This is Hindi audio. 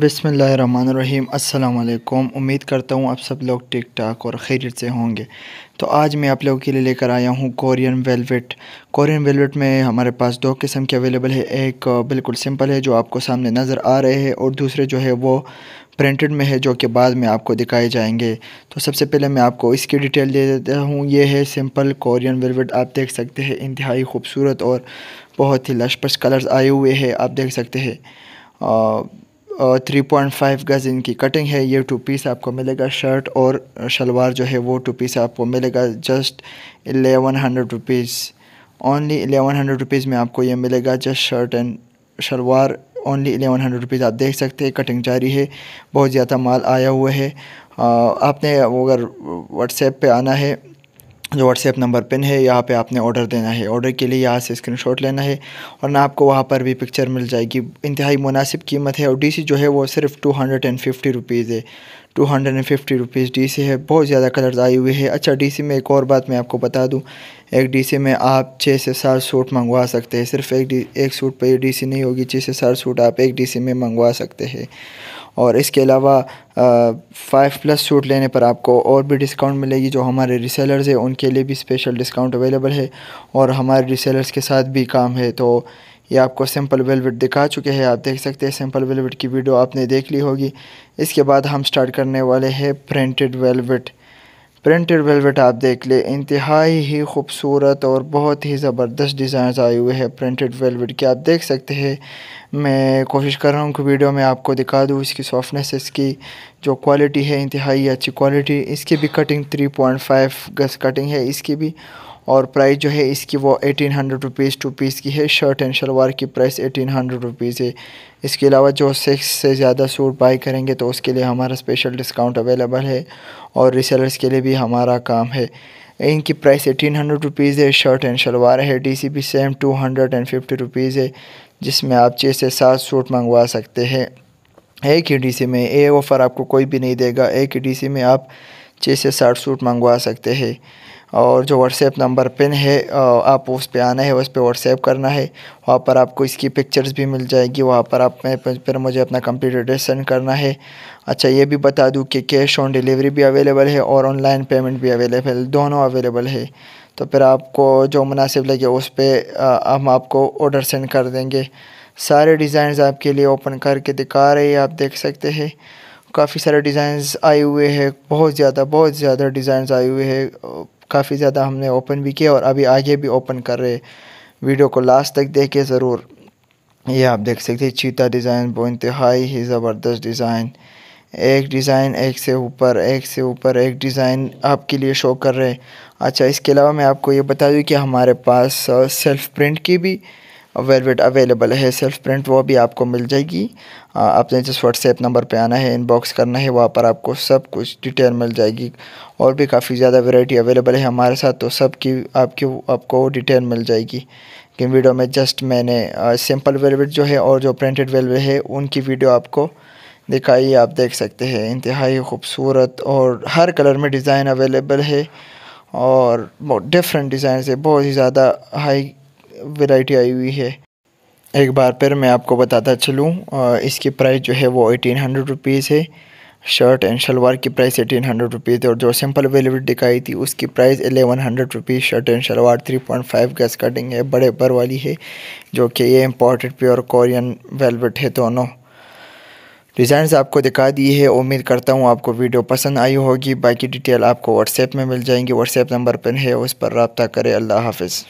बिसमीम अल्लाम उम्मीद करता हूँ आप सब लोग ठीक ठाक और खैरियत से होंगे तो आज मैं आप लोगों के लिए लेकर आया हूँ कोरियन वेलवेट कोरियन वेलवेट में हमारे पास दो किस्म के अवेलेबल है एक बिल्कुल सिंपल है जो आपको सामने नज़र आ रहे हैं और दूसरे जो है वो प्रिंटेड में है जो कि बाद में आपको दिखाए जाएंगे तो सबसे पहले मैं आपको इसकी डिटेल दे देता हूँ ये है सिंपल कोरियन वेलवेट आप देख सकते हैं इंतहाई खूबसूरत और बहुत ही लशपश कलर्स आए हुए हैं आप देख सकते हैं थ्री पॉइंट फाइव गज़ इनकी कटिंग है ये टू पीस आपको मिलेगा शर्ट और शलवार जो है वो टू पीस आपको मिलेगा just eleven hundred rupees only eleven hundred rupees में आपको ये मिलेगा just shirt and shalwar only eleven hundred rupees आप देख सकते हैं कटिंग जारी है बहुत ज़्यादा माल आया हुआ है आपने अगर व्हाट्सएप पे आना है जो व्हाट्सएप नंबर पिन है यहाँ पे आपने ऑर्डर देना है ऑर्डर के लिए यहाँ से स्क्रीनशॉट लेना है और ना आपको वहाँ पर भी पिक्चर मिल जाएगी इंतहाई मुनासिब कीमत है और डीसी जो है वो सिर्फ two hundred and fifty rupees है two hundred and fifty rupees D C है बहुत ज़्यादा कलर्स आई हुए है अच्छा डी सी में एक और बात मैं आपको बता दूँ एक डी सी में आप छः से सात सूट मंगवा सकते हैं सिर्फ एक डी एक सूट पर डी सी नहीं होगी छः से सात सूट आप एक डी सी में मंगवा सकते हैं और इसके अलावा फ़ाइव प्लस सूट लेने पर आपको और भी डिस्काउंट मिलेगी जो हमारे रिसेलर्स हैं उनके लिए भी स्पेशल डिस्काउंट अवेलेबल है और हमारे रिसेलर्स के साथ भी काम है तो ये आपको सिंपल वेलवेट दिखा चुके हैं आप देख सकते हैं सिंपल वेलवेट की वीडियो आपने देख ली होगी इसके बाद हम स्टार्ट करने वाले हैं प्रिंटेड वेलवेट प्रिंटेड वेलवेट आप देख ले इंतहाई ही खूबसूरत और बहुत ही ज़बरदस्त डिज़ाइन आए हुए हैं प्रिंटेड वेलवेट के आप देख सकते हैं मैं कोशिश कर रहा हूँ कि वीडियो में आपको दिखा दूँ इसकी सॉफ्टनेस इसकी जो क्वालिटी है इंतहाई अच्छी क्वालिटी इसकी भी कटिंग थ्री फाइव गज कटिंग है इसकी भी और प्राइस जो है इसकी वो eighteen hundred rupees two piece की है शर्ट एंड शलवार की प्राइस एटीन हंड्रेड रुपीज़ है इसके अलावा जो सिक्स से ज़्यादा सूट बाई करेंगे तो उसके लिए हमारा स्पेशल डिस्काउंट अवेलेबल है और रिसेलर्स के लिए भी हमारा काम है इनकी प्राइस एटीन हंड्रेड रुपीज़ है शर्ट एंड शलवार है डी सी भी same two hundred and fifty rupees है जिसमें आप छः से सात सूट मंगवा सकते हैं एक ही डी सी में ए ऑफ़र आपको कोई भी नहीं देगा एक ही डी सी में आप छः से साठ सूट मंगवा सकते हैं और जो व्हाट्सएप नंबर पिन है आप उस पर आना है उस पर व्हाट्सएप करना है वहाँ पर आपको इसकी पिक्चर्स भी मिल जाएगी वहाँ पर आप फिर मुझे अपना कंप्यूटर एड्रेस सेंड करना है अच्छा ये भी बता दूँ कि कैश ऑन डिलीवरी भी अवेलेबल है और ऑनलाइन पेमेंट भी अवेलेबल दोनों अवेलेबल है तो फिर आपको जो मुनासिब लगे उस पर हम आपको ऑर्डर सेंड कर देंगे सारे डिज़ाइंस आपके लिए ओपन करके दिखा रहे हैं आप देख सकते हैं काफ़ी सारे डिज़ाइंस आए हुए हैं बहुत ज़्यादा बहुत ज़्यादा डिज़ाइंस आए हुए हैं काफ़ी ज़्यादा हमने ओपन भी किया और अभी आगे भी ओपन कर रहे वीडियो को लास्ट तक देखे ज़रूर ये आप देख सकते हैं चीता डिज़ाइन वो इंतहाई ही ज़बरदस्त डिज़ाइन एक डिज़ाइन एक से ऊपर एक से ऊपर एक डिज़ाइन आपके लिए शो कर रहे अच्छा इसके अलावा मैं आपको ये बता दूँ कि हमारे पास सेल्फ uh, प्रिंट की भी वेलवेट अवेलेबल है सेल्फ प्रिंट वो भी आपको मिल जाएगी आपने जिस व्हाट्सएप नंबर पे आना है इनबॉक्स करना है वहाँ पर आपको सब कुछ डिटेल मिल जाएगी और भी काफ़ी ज़्यादा वैरायटी अवेलेबल है हमारे साथ तो सब की आपकी आपको डिटेल मिल जाएगी कि वीडियो में जस्ट मैंने सिंपल वेलवेट जो है और जो प्रिंटेड वेलवेट है उनकी वीडियो आपको दिखाई आप देख सकते हैं इंतहाई खूबसूरत और हर कलर में डिज़ाइन अवेलेबल है और डिफरेंट डिज़ाइन से बहुत ही ज़्यादा हाई वैरायटी आई हुई है एक बार फिर मैं आपको बताता चलूँ इसकी प्राइस जो है वो एटीन हंड्रेड रुपीज़ है शर्ट एंड शलवार की प्राइस एटीन हंड्रेड रुपीज़ है और जो सिंपल अवेलेबिलिटी दिखाई थी उसकी price eleven hundred rupees shirt and shalwar three point five गैस कटिंग है बड़े पर वाली है जो कि ये इम्पोर्टेड प्योर कोरियन वेलवेट है दोनों डिज़ाइन आपको दिखा दिए है उम्मीद करता हूँ आपको वीडियो पसंद आई होगी बाकी डिटेल आपको व्हाट्सएप में मिल जाएंगी व्हाट्सएप नंबर पर है उस पर रबता करें अल्लाह हाफिज़